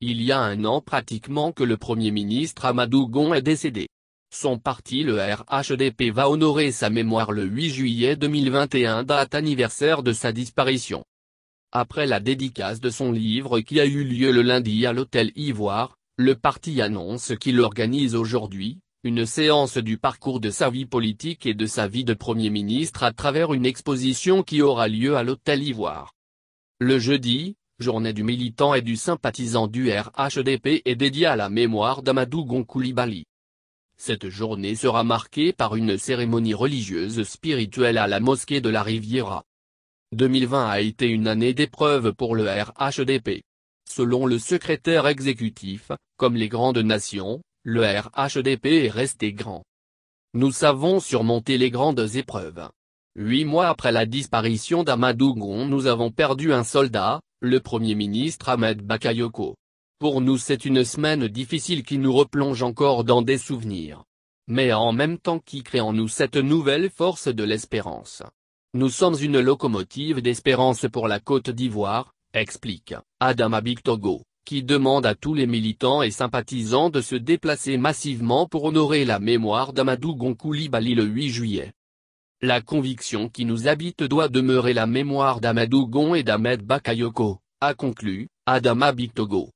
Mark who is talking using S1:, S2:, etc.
S1: Il y a un an pratiquement que le Premier ministre Amadou Gon est décédé. Son parti le RHDP va honorer sa mémoire le 8 juillet 2021 date anniversaire de sa disparition. Après la dédicace de son livre qui a eu lieu le lundi à l'hôtel Ivoire, le parti annonce qu'il organise aujourd'hui, une séance du parcours de sa vie politique et de sa vie de Premier ministre à travers une exposition qui aura lieu à l'hôtel Ivoire. Le jeudi, journée du militant et du sympathisant du RHDP est dédiée à la mémoire d'Amadougon Koulibaly. Cette journée sera marquée par une cérémonie religieuse spirituelle à la mosquée de la Riviera. 2020 a été une année d'épreuves pour le RHDP. Selon le secrétaire exécutif, comme les grandes nations, le RHDP est resté grand. Nous savons surmonter les grandes épreuves. Huit mois après la disparition d'Amadougon nous avons perdu un soldat, le Premier ministre Ahmed Bakayoko. Pour nous c'est une semaine difficile qui nous replonge encore dans des souvenirs. Mais en même temps qui crée en nous cette nouvelle force de l'espérance. Nous sommes une locomotive d'espérance pour la Côte d'Ivoire, explique Adama Togo, qui demande à tous les militants et sympathisants de se déplacer massivement pour honorer la mémoire d'Amadou Gonkouli le 8 juillet. La conviction qui nous habite doit demeurer la mémoire d'Ahmed Ougon et d'Ahmed Bakayoko, a conclu, Adama Bitogo.